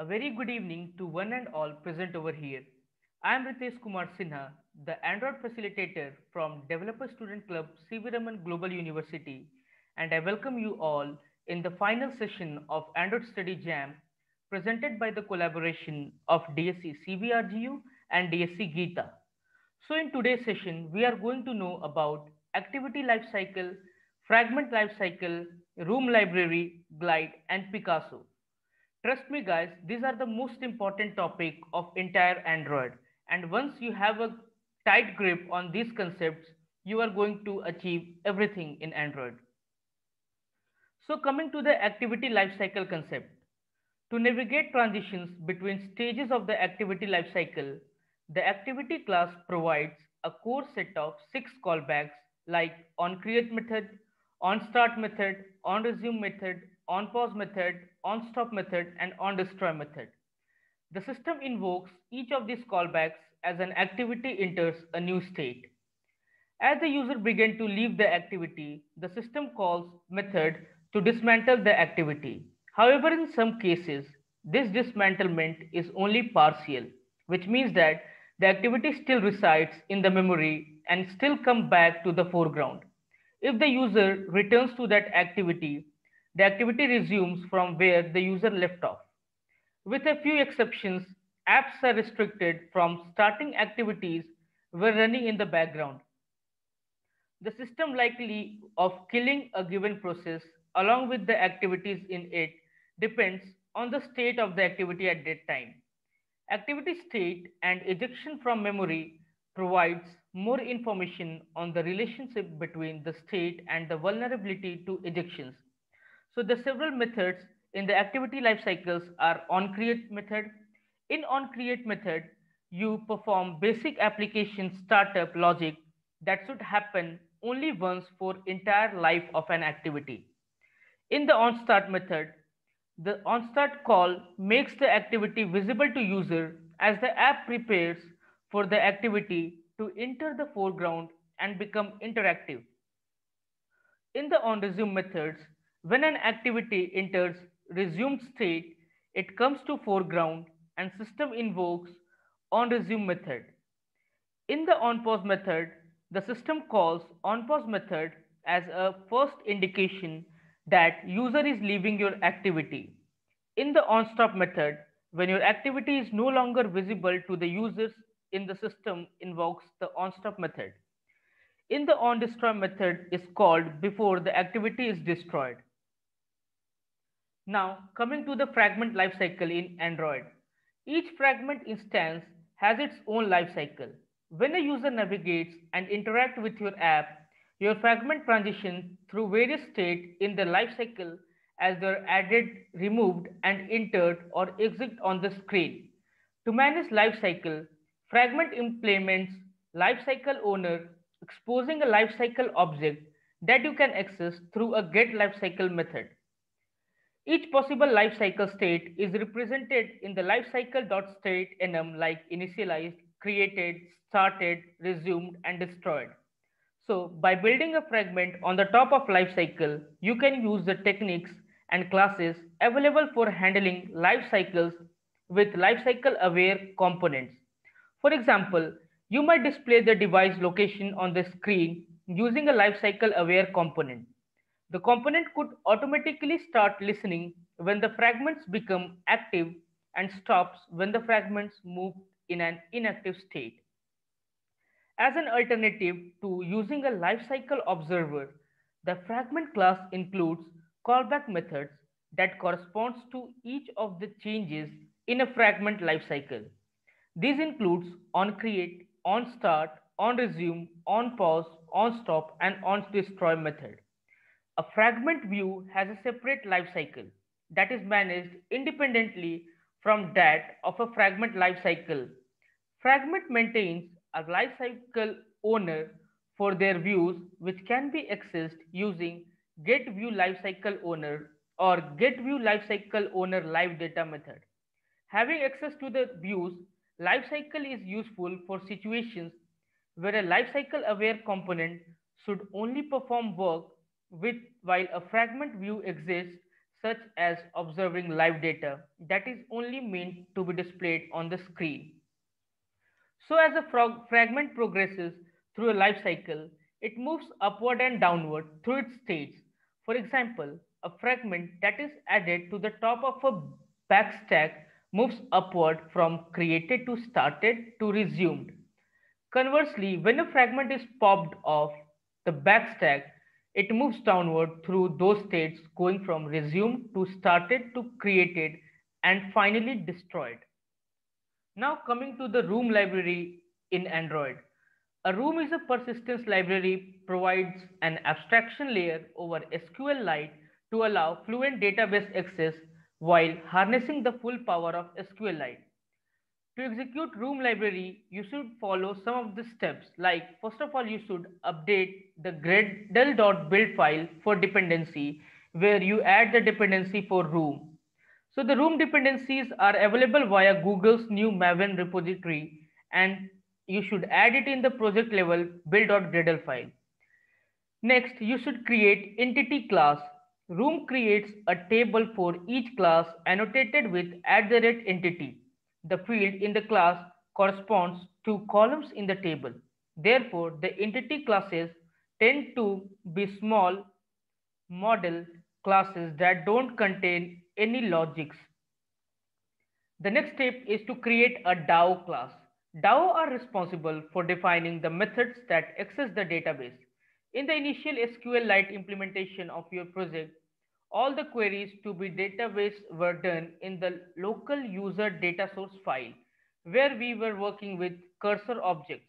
A very good evening to one and all present over here. I am Ritesh Kumar Sinha, the Android facilitator from Developer Student Club Raman Global University, and I welcome you all in the final session of Android Study Jam presented by the collaboration of DSC CVRGU and DSC Gita. So in today's session, we are going to know about activity lifecycle, fragment lifecycle, room library, glide, and Picasso. Trust me guys, these are the most important topic of entire Android. And once you have a tight grip on these concepts, you are going to achieve everything in Android. So coming to the activity lifecycle concept. To navigate transitions between stages of the activity lifecycle, the activity class provides a core set of six callbacks like onCreate method, onStart method, onResume method, on pause method, on stop method, and on destroy method. The system invokes each of these callbacks as an activity enters a new state. As the user begins to leave the activity, the system calls method to dismantle the activity. However, in some cases, this dismantlement is only partial, which means that the activity still resides in the memory and still come back to the foreground. If the user returns to that activity, the activity resumes from where the user left off. With a few exceptions, apps are restricted from starting activities while running in the background. The system likely of killing a given process along with the activities in it depends on the state of the activity at that time. Activity state and ejection from memory provides more information on the relationship between the state and the vulnerability to ejections. So the several methods in the activity life cycles are on-create method. In on-create method, you perform basic application startup logic that should happen only once for entire life of an activity. In the onStart method, the onStart call makes the activity visible to user as the app prepares for the activity to enter the foreground and become interactive. In the onResume methods, when an activity enters resumed state, it comes to foreground and system invokes on resume method. In the on pause method, the system calls on pause method as a first indication that user is leaving your activity. In the on stop method, when your activity is no longer visible to the users in the system invokes the on stop method. In the on destroy method is called before the activity is destroyed. Now coming to the fragment lifecycle in Android. Each fragment instance has its own lifecycle. When a user navigates and interacts with your app, your fragment transitions through various states in the lifecycle as they're added, removed, and entered or exit on the screen. To manage lifecycle, fragment implements lifecycle owner exposing a lifecycle object that you can access through a get lifecycle method. Each possible life cycle state is represented in the lifecycle.state enum like initialized, created, started, resumed, and destroyed. So by building a fragment on the top of lifecycle, you can use the techniques and classes available for handling life cycles with lifecycle aware components. For example, you might display the device location on the screen using a lifecycle aware component. The component could automatically start listening when the fragments become active and stops when the fragments move in an inactive state. As an alternative to using a lifecycle observer, the fragment class includes callback methods that corresponds to each of the changes in a fragment lifecycle. These includes onCreate, onStart, onResume, onPause, onStop, and onDestroy method. A fragment view has a separate life cycle that is managed independently from that of a fragment life cycle. Fragment maintains a life cycle owner for their views which can be accessed using get view lifecycle owner or get view lifecycle owner live data method. Having access to the views lifecycle is useful for situations where a lifecycle aware component should only perform work with while a fragment view exists such as observing live data that is only meant to be displayed on the screen. So as a fragment progresses through a life cycle, it moves upward and downward through its states. For example, a fragment that is added to the top of a back stack moves upward from created to started to resumed. Conversely, when a fragment is popped off the back stack. It moves downward through those states going from resumed to started to created and finally destroyed. Now coming to the room library in Android. A room is a persistence library provides an abstraction layer over SQLite to allow fluent database access while harnessing the full power of SQLite. To execute room library, you should follow some of the steps. Like first of all, you should update the gradle.build file for dependency where you add the dependency for room. So the room dependencies are available via Google's new Maven repository and you should add it in the project level build.gradle file. Next, you should create entity class. Room creates a table for each class annotated with add the rate entity. The field in the class corresponds to columns in the table. Therefore, the entity classes tend to be small model classes that don't contain any logics. The next step is to create a DAO class. DAO are responsible for defining the methods that access the database. In the initial SQLite implementation of your project, all the queries to be database were done in the local user data source file where we were working with cursor objects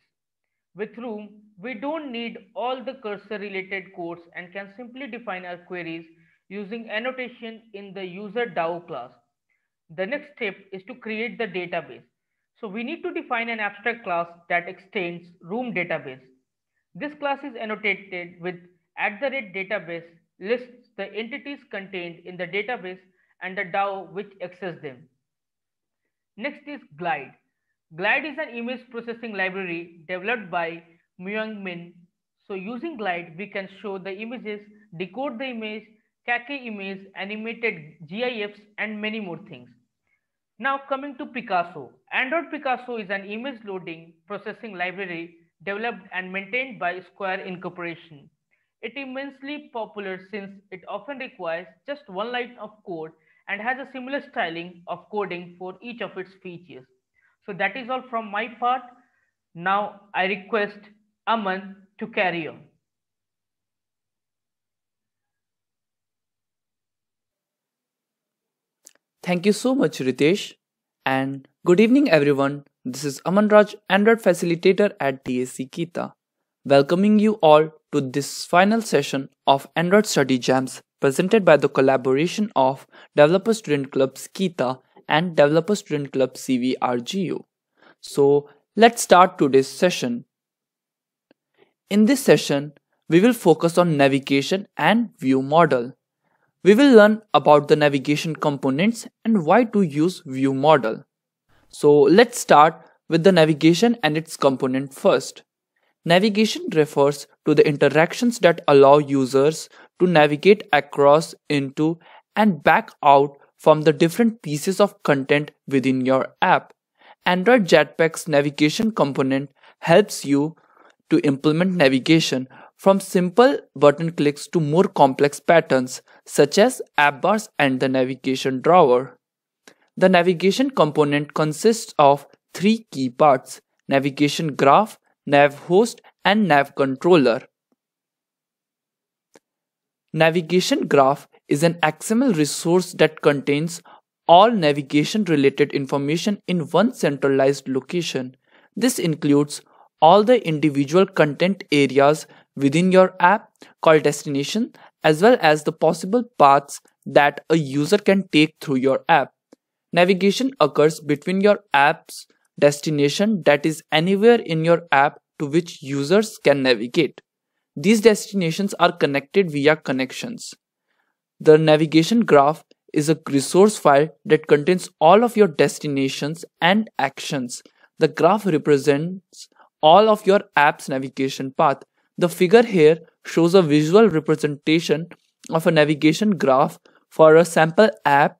with Room, we don't need all the cursor related codes and can simply define our queries using annotation in the user DAO class. The next step is to create the database. So we need to define an abstract class that extends room database. This class is annotated with at the rate database lists the entities contained in the database and the DAO which access them. Next is Glide. Glide is an image processing library developed by Myung Min. So using Glide, we can show the images, decode the image, cache image, animated GIFs, and many more things. Now coming to Picasso. Android Picasso is an image loading processing library developed and maintained by Square Incorporation. It immensely popular since it often requires just one line of code and has a similar styling of coding for each of its features. So that is all from my part. Now I request Aman to carry on. Thank you so much, Ritesh. And good evening, everyone. This is Aman Raj, Android facilitator at TSC Kita, welcoming you all to this final session of Android Study Jams presented by the collaboration of Developer Student Club Skita and Developer Student Club CVRGU. So let's start today's session. In this session, we will focus on navigation and view model. We will learn about the navigation components and why to use view model. So let's start with the navigation and its component first. Navigation refers to the interactions that allow users to navigate across, into, and back out from the different pieces of content within your app. Android Jetpack's navigation component helps you to implement navigation from simple button clicks to more complex patterns such as app bars and the navigation drawer. The navigation component consists of three key parts navigation graph, nav host and nav controller. Navigation graph is an XML resource that contains all navigation related information in one centralized location. This includes all the individual content areas within your app called destination as well as the possible paths that a user can take through your app. Navigation occurs between your app's destination that is anywhere in your app to which users can navigate. These destinations are connected via connections. The navigation graph is a resource file that contains all of your destinations and actions. The graph represents all of your app's navigation path. The figure here shows a visual representation of a navigation graph for a sample app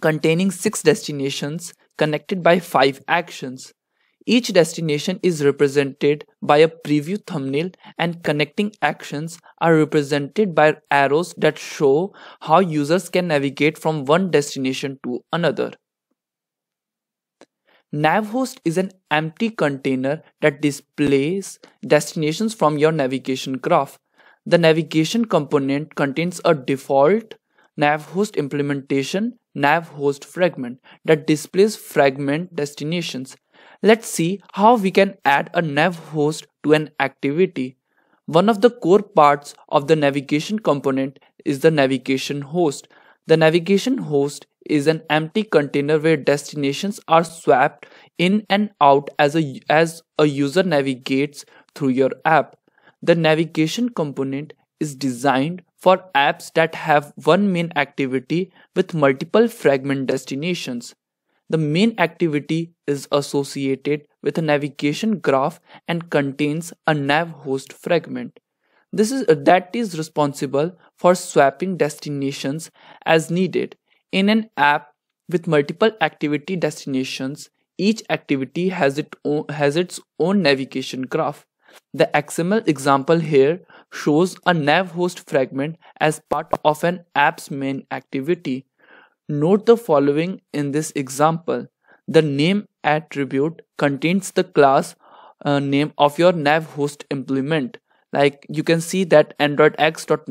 containing six destinations connected by five actions. Each destination is represented by a preview thumbnail and connecting actions are represented by arrows that show how users can navigate from one destination to another. Navhost is an empty container that displays destinations from your navigation graph. The navigation component contains a default navhost implementation navhost fragment that displays fragment destinations. Let's see how we can add a navhost to an activity. One of the core parts of the navigation component is the navigation host. The navigation host is an empty container where destinations are swapped in and out as a, as a user navigates through your app. The navigation component is designed for apps that have one main activity with multiple fragment destinations. The main activity is associated with a navigation graph and contains a nav host fragment. This is that is responsible for swapping destinations as needed. In an app with multiple activity destinations, each activity has, it has its own navigation graph. The XML example here shows a nav host fragment as part of an app's main activity. Note the following in this example. The name attribute contains the class uh, name of your nav host implement. Like you can see that android fragment.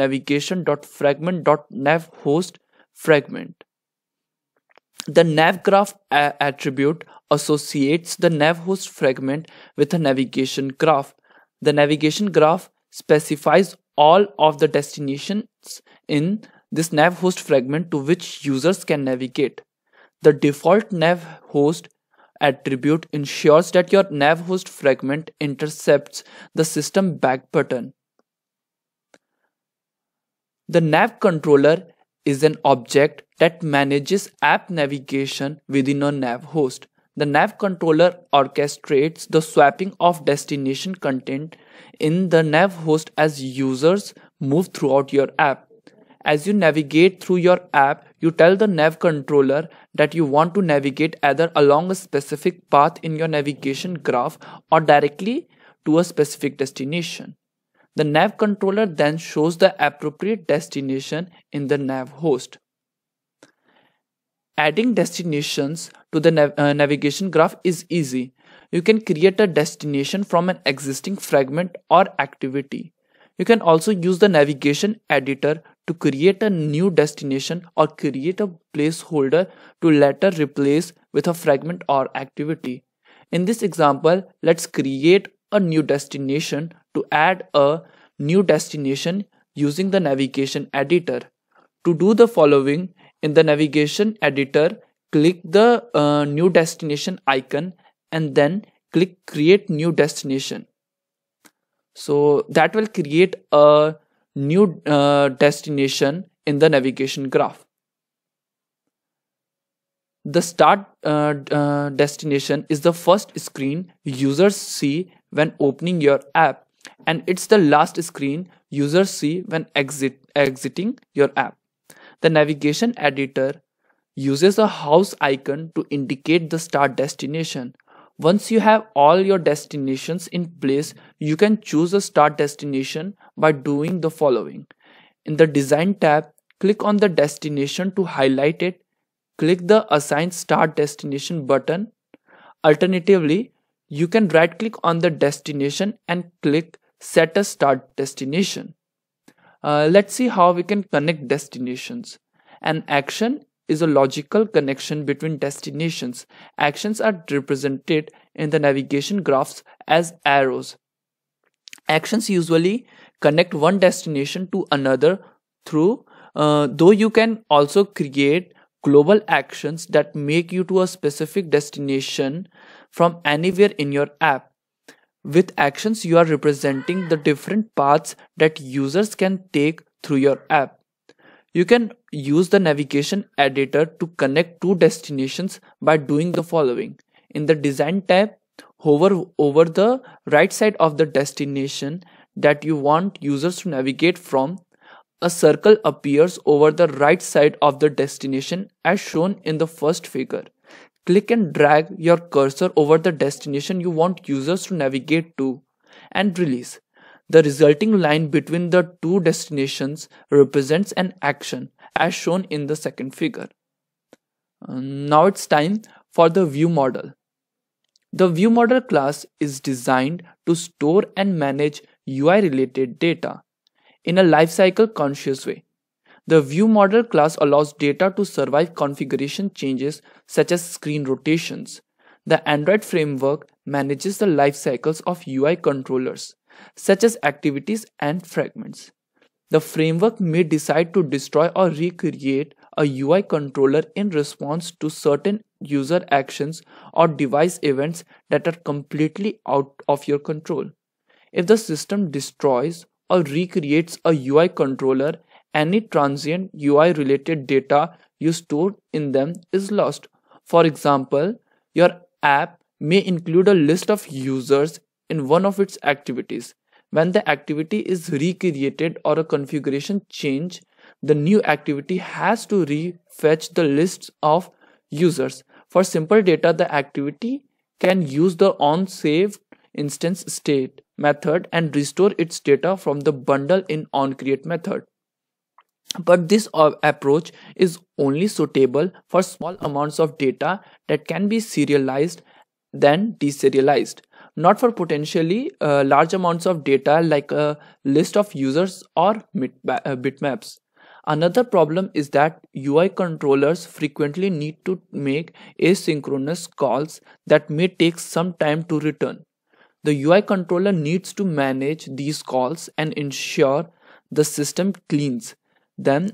The navgraph uh, attribute associates the navhost fragment with a navigation graph. The navigation graph specifies all of the destinations in this nav host fragment to which users can navigate. The default nav host attribute ensures that your nav host fragment intercepts the system back button. The nav controller is an object that manages app navigation within a nav host. The nav controller orchestrates the swapping of destination content in the nav host as users move throughout your app. As you navigate through your app, you tell the nav controller that you want to navigate either along a specific path in your navigation graph or directly to a specific destination. The nav controller then shows the appropriate destination in the nav host. Adding destinations to the nav uh, navigation graph is easy. You can create a destination from an existing fragment or activity. You can also use the navigation editor to create a new destination or create a placeholder to later replace with a fragment or activity. In this example, let's create a new destination to add a new destination using the navigation editor. To do the following, in the navigation editor, click the uh, new destination icon and then click create new destination. So that will create a new uh, destination in the navigation graph. The start uh, uh, destination is the first screen users see when opening your app and it's the last screen users see when exit exiting your app. The navigation editor uses a house icon to indicate the start destination. Once you have all your destinations in place, you can choose a start destination by doing the following. In the Design tab, click on the destination to highlight it. Click the Assign Start Destination button. Alternatively, you can right click on the destination and click Set a Start Destination. Uh, let's see how we can connect destinations. An action is a logical connection between destinations. Actions are represented in the navigation graphs as arrows. Actions usually connect one destination to another through, uh, though you can also create global actions that make you to a specific destination from anywhere in your app. With actions, you are representing the different paths that users can take through your app. You can use the navigation editor to connect two destinations by doing the following. In the design tab, hover over the right side of the destination that you want users to navigate from. A circle appears over the right side of the destination as shown in the first figure click and drag your cursor over the destination you want users to navigate to and release. The resulting line between the two destinations represents an action as shown in the second figure. Uh, now it's time for the view model. The view model class is designed to store and manage UI related data in a lifecycle conscious way. The view model class allows data to survive configuration changes such as screen rotations. The Android framework manages the life cycles of UI controllers, such as activities and fragments. The framework may decide to destroy or recreate a UI controller in response to certain user actions or device events that are completely out of your control. If the system destroys or recreates a UI controller any transient UI related data you stored in them is lost. For example, your app may include a list of users in one of its activities. When the activity is recreated or a configuration change, the new activity has to refetch the list of users. For simple data, the activity can use the onSave instance state method and restore its data from the bundle in onCreate method. But this approach is only suitable for small amounts of data that can be serialized then deserialized, not for potentially uh, large amounts of data like a list of users or uh, bitmaps. Another problem is that UI controllers frequently need to make asynchronous calls that may take some time to return. The UI controller needs to manage these calls and ensure the system cleans then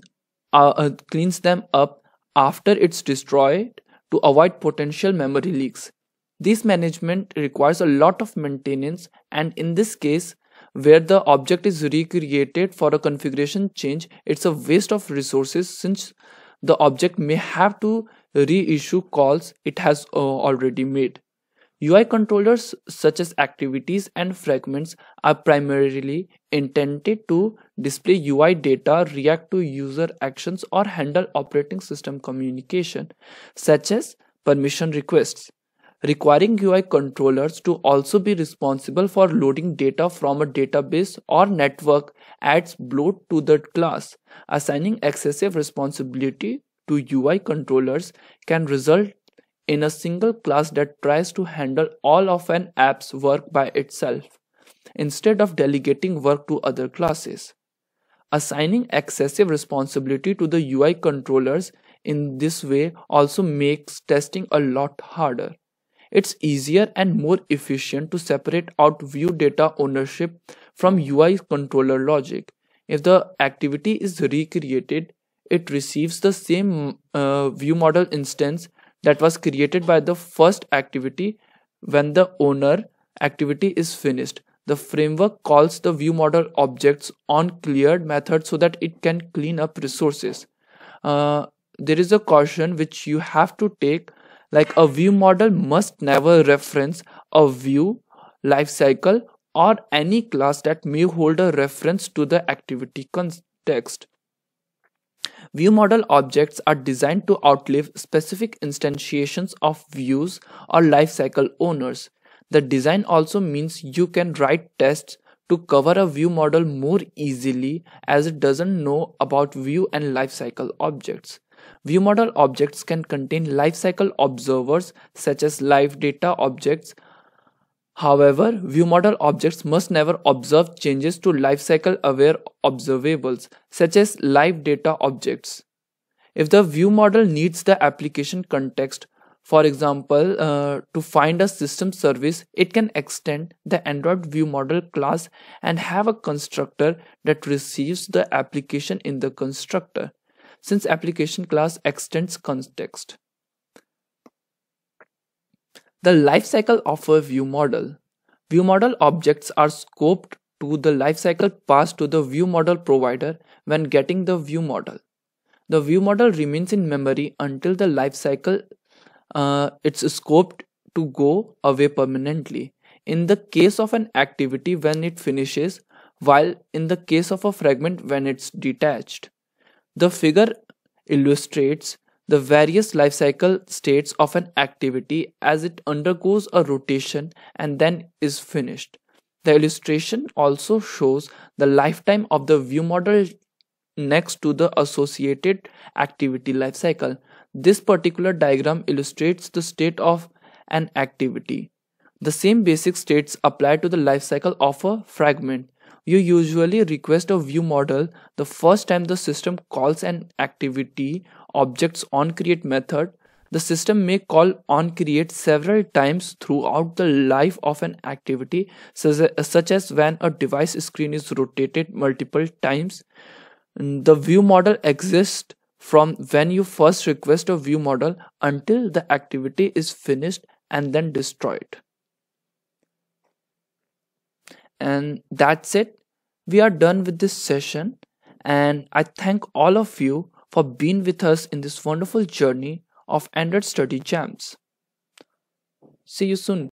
uh, uh, cleans them up after it's destroyed to avoid potential memory leaks. This management requires a lot of maintenance and in this case, where the object is recreated for a configuration change, it's a waste of resources since the object may have to reissue calls it has uh, already made. UI controllers such as activities and fragments are primarily intended to display UI data, react to user actions or handle operating system communication such as permission requests. Requiring UI controllers to also be responsible for loading data from a database or network adds bloat to the class. Assigning excessive responsibility to UI controllers can result in a single class that tries to handle all of an app's work by itself, instead of delegating work to other classes. Assigning excessive responsibility to the UI controllers in this way also makes testing a lot harder. It's easier and more efficient to separate out view data ownership from UI controller logic. If the activity is recreated, it receives the same uh, view model instance that was created by the first activity when the owner activity is finished. The framework calls the view model objects on cleared method so that it can clean up resources. Uh, there is a caution which you have to take like a view model must never reference a view lifecycle or any class that may hold a reference to the activity context. View model objects are designed to outlive specific instantiations of views or lifecycle owners. The design also means you can write tests to cover a view model more easily as it doesn't know about view and lifecycle objects. View model objects can contain lifecycle observers such as live data objects However, view model objects must never observe changes to lifecycle aware observables such as live data objects. If the view model needs the application context, for example, uh, to find a system service, it can extend the Android view model class and have a constructor that receives the application in the constructor, since application class extends context. The lifecycle of a view model. View model objects are scoped to the lifecycle passed to the view model provider when getting the view model. The view model remains in memory until the lifecycle uh, it's scoped to go away permanently. In the case of an activity when it finishes, while in the case of a fragment when it's detached. The figure illustrates the various life cycle states of an activity as it undergoes a rotation and then is finished. The illustration also shows the lifetime of the view model next to the associated activity life cycle. This particular diagram illustrates the state of an activity. The same basic states apply to the life cycle of a fragment you usually request a view model the first time the system calls an activity objects onCreate method. The system may call onCreate several times throughout the life of an activity, such as when a device screen is rotated multiple times. The view model exists from when you first request a view model until the activity is finished and then destroyed. And that's it. We are done with this session. And I thank all of you for being with us in this wonderful journey of Android Study Jams. See you soon.